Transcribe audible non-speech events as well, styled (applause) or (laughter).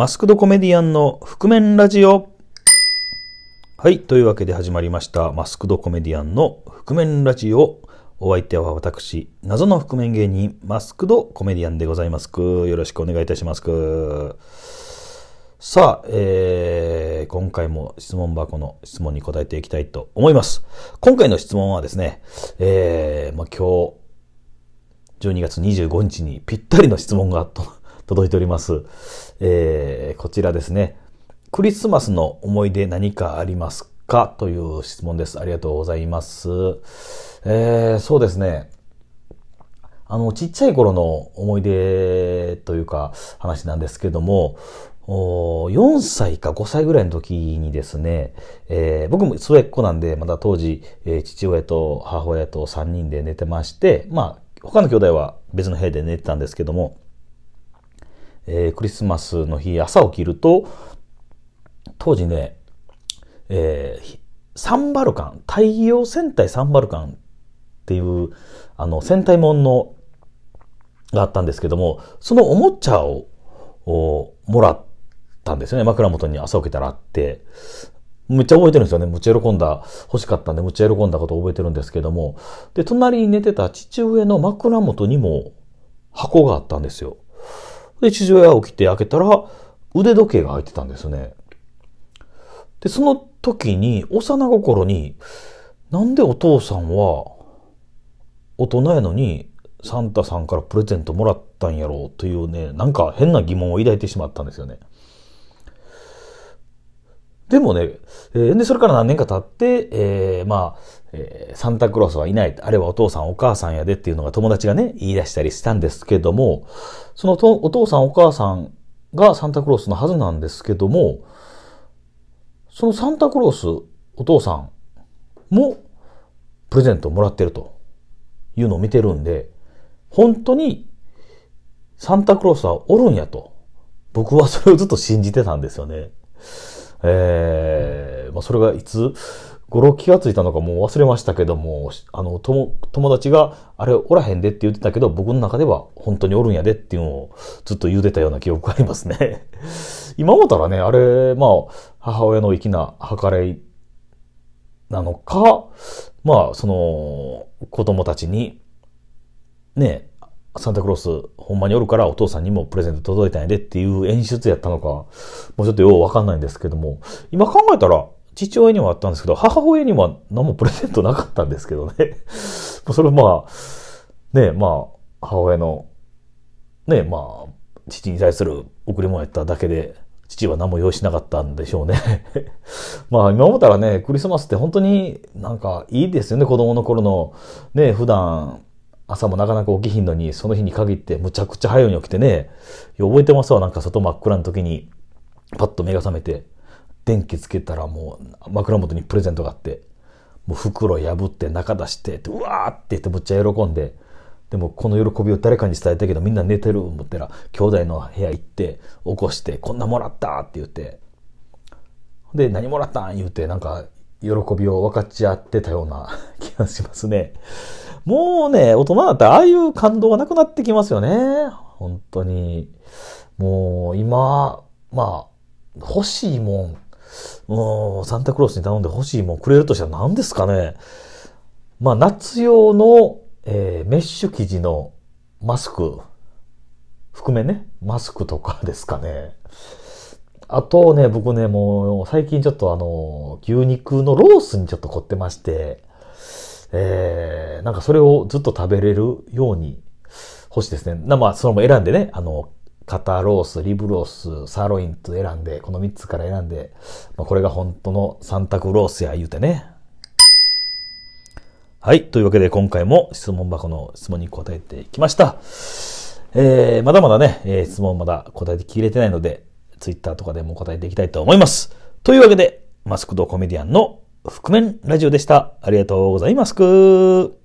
マスクドコメディアンの覆面ラジオ。はい。というわけで始まりました。マスクドコメディアンの覆面ラジオ。お相手は私、謎の覆面芸人、マスクドコメディアンでございますく。よろしくお願いいたしますく。さあ、えー、今回も質問箱の質問に答えていきたいと思います。今回の質問はですね、えー、まあ、今日、12月25日にぴったりの質問があった。届いております。えー、こちらですね。クリスマスの思い出何かありますかという質問です。ありがとうございます。えー、そうですね。あの、ちっちゃい頃の思い出というか話なんですけども、4歳か5歳ぐらいの時にですね、えー、僕も末っ子なんで、まだ当時、えー、父親と母親と3人で寝てまして、まあ、他の兄弟は別の部屋で寝てたんですけども、えー、クリスマスの日、朝起きると、当時ね、えー、サンバルカン、太陽戦隊サンバルカンっていう、あの、戦隊門の、があったんですけども、そのおもちゃを、をもらったんですよね。枕元に朝起きたらあって。めっちゃ覚えてるんですよね。むっちゃ喜んだ、欲しかったんで、むっちゃ喜んだことを覚えてるんですけども。で、隣に寝てた父上の枕元にも箱があったんですよ。で、父親起きて開けたら、腕時計が開いてたんですね。で、その時に、幼心に、なんでお父さんは、大人やのに、サンタさんからプレゼントもらったんやろうというね、なんか変な疑問を抱いてしまったんですよね。でもね、えー、で、それから何年か経って、えー、まあ、えー、サンタクロースはいない、あれはお父さんお母さんやでっていうのが友達がね、言い出したりしたんですけども、そのとお父さんお母さんがサンタクロースのはずなんですけども、そのサンタクロース、お父さんもプレゼントをもらってるというのを見てるんで、本当にサンタクロースはおるんやと、僕はそれをずっと信じてたんですよね。えー、まあ、それがいつ頃気がついたのかもう忘れましたけども、あの、友達が、あれおらへんでって言ってたけど、僕の中では本当におるんやでっていうのをずっと言うてたような記憶がありますね。(laughs) 今思ったらね、あれ、まあ、母親の粋な計らいなのか、まあ、その、子供たちに、ね、サンタクロース、ほんまにおるからお父さんにもプレゼント届いたんやでっていう演出やったのか、もうちょっとようわかんないんですけども、今考えたら、父親にはあったんですけど、母親には何もプレゼントなかったんですけどね。(laughs) それはまあ、ねまあ、母親の、ねまあ、父に対する贈り物やっただけで、父は何も用意しなかったんでしょうね (laughs) まあ今思ったらね、クリスマスって本当になんかいいですよね、子供の頃の。ね、普段朝もなかなか起きひんのに、その日に限ってむちゃくちゃ早いに起きてね、覚えてますわ、なんか外真っ暗の時に、パッと目が覚めて、電気つけたらもう枕元にプレゼントがあって、もう袋破って中出して、うわーって言ってむっちゃ喜んで、でもこの喜びを誰かに伝えたけどみんな寝てる思ったら、兄弟の部屋行って起こして、こんなもらったって言って、で、何もらったん言うて、なんか喜びを分かち合ってたような気がしますね。もうね、大人だったらああいう感動がなくなってきますよね。本当に。もう今、まあ、欲しいもん。うサンタクロースに頼んで欲しいもんくれるとしたら何ですかね。まあ、夏用の、えー、メッシュ生地のマスク、含めね、マスクとかですかね。あとね、僕ね、もう最近ちょっとあの、牛肉のロースにちょっと凝ってまして、えー、なんかそれをずっと食べれるように欲しいですね。な、まあ、そのも選んでね、あの、肩ロース、リブロース、サーロインと選んで、この3つから選んで、まあ、これが本当のサンタクロースや言うてね。はい。というわけで今回も質問箱の質問に答えてきました。えー、まだまだね、えー、質問まだ答えてきれてないので、ツイッターとかでも答えていきたいと思います。というわけで、マスクドコメディアンの覆面ラジオでした。ありがとうございますく